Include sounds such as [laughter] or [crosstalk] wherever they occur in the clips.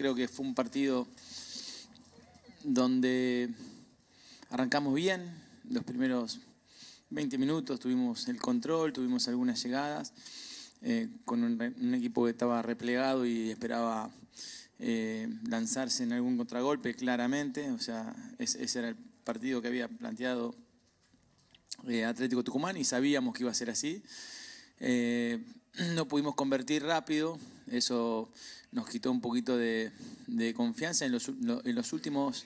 creo que fue un partido donde arrancamos bien, los primeros 20 minutos tuvimos el control, tuvimos algunas llegadas, eh, con un, equipo que estaba replegado y esperaba eh, lanzarse en algún contragolpe claramente, o sea, ese era el partido que había planteado eh, Atlético Tucumán y sabíamos que iba a ser así. [clears throat] no pudimos convertir rápido, eso nos quitó un poquito de, confianza. En los, últimos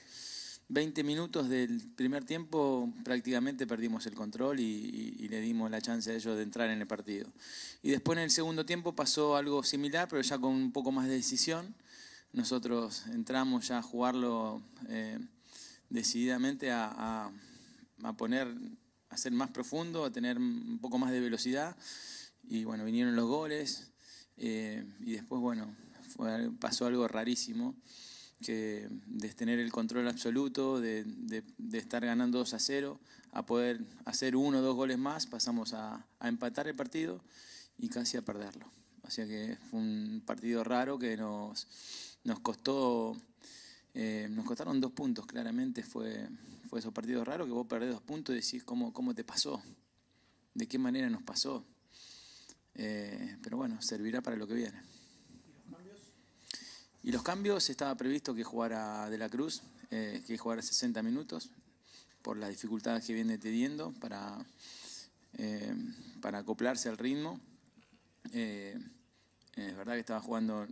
20 minutos del primer tiempo prácticamente perdimos el control y, le dimos la chance a ellos de entrar en el partido. Y después en el segundo tiempo pasó algo similar, pero ya con un poco más de decisión. Nosotros entramos ya a jugarlo eh, decididamente a, a poner, a ser más profundo, a tener un poco más de velocidad y bueno, vinieron los goles eh, y después, bueno, pasó algo rarísimo, que de tener el control absoluto, de, estar ganando 2 a 0, a poder hacer uno o dos goles más, pasamos a, empatar el partido y casi a perderlo. O sea que fue un partido raro que nos, nos costó, eh, nos costaron dos puntos, claramente fue, fue esos partidos raros que vos perdés dos puntos y decís cómo, cómo te pasó, de qué manera nos pasó. Eh, pero bueno, servirá para lo que viene. ¿Y los cambios? Y los cambios estaba previsto que jugara De la Cruz, eh, que jugara 60 minutos, por las dificultades que viene teniendo para, eh, para acoplarse al ritmo. es verdad que estaba jugando,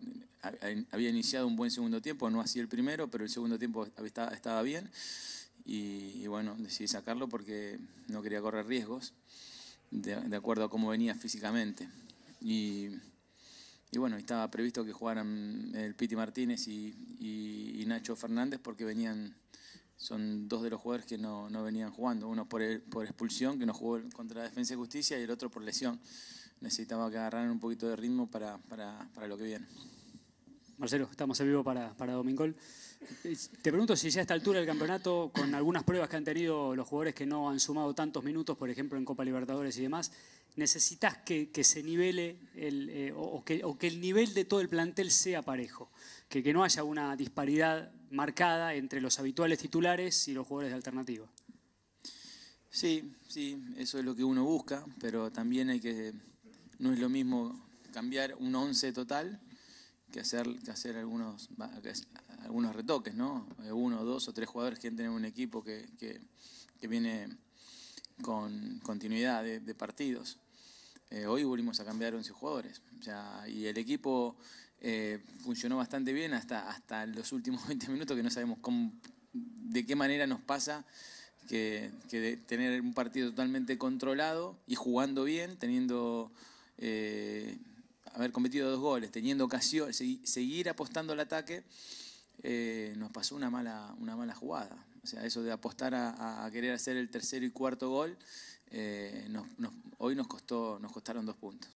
había iniciado un buen segundo tiempo, no así el primero, pero el segundo tiempo estaba bien. y bueno, decidí sacarlo porque no quería correr riesgos de, acuerdo a cómo venía físicamente. Y, y, bueno, estaba previsto que jugaran el Piti Martínez y, y, Nacho Fernández porque venían, son dos de los jugadores que no, no venían jugando, uno por, por expulsión, que no jugó contra la Defensa de Justicia, y el otro por lesión. Necesitaba que agarraran un poquito de ritmo para, para, para lo que viene. Marcelo, estamos en vivo para, para Domingol. Te pregunto si ya a esta altura del campeonato, con algunas pruebas que han tenido los jugadores que no han sumado tantos minutos, por ejemplo en Copa Libertadores y demás, necesitas que, se nivele el, eh, o, que, el nivel de todo el plantel sea parejo, que, que no haya una disparidad marcada entre los habituales titulares y los jugadores de alternativa. Sí, sí, eso es lo que uno busca, pero también hay que, no es lo mismo cambiar un 11 total que hacer, que hacer algunos, algunos retoques, ¿no? Eh, uno, dos o tres jugadores quieren tener un equipo que, viene con continuidad de, partidos. Eh, hoy volvimos a cambiar 11 jugadores. O sea, y el equipo eh, funcionó bastante bien hasta, hasta los últimos 20 [laughs] minutos que no sabemos de qué manera nos pasa que, tener un partido totalmente controlado y jugando bien, teniendo haber cometido dos goles, teniendo ocasión, seguir apostando al ataque, eh, nos pasó una mala, una mala jugada. O sea, eso de apostar a, querer hacer el tercero y cuarto gol, eh, hoy nos, costó, nos costaron dos puntos.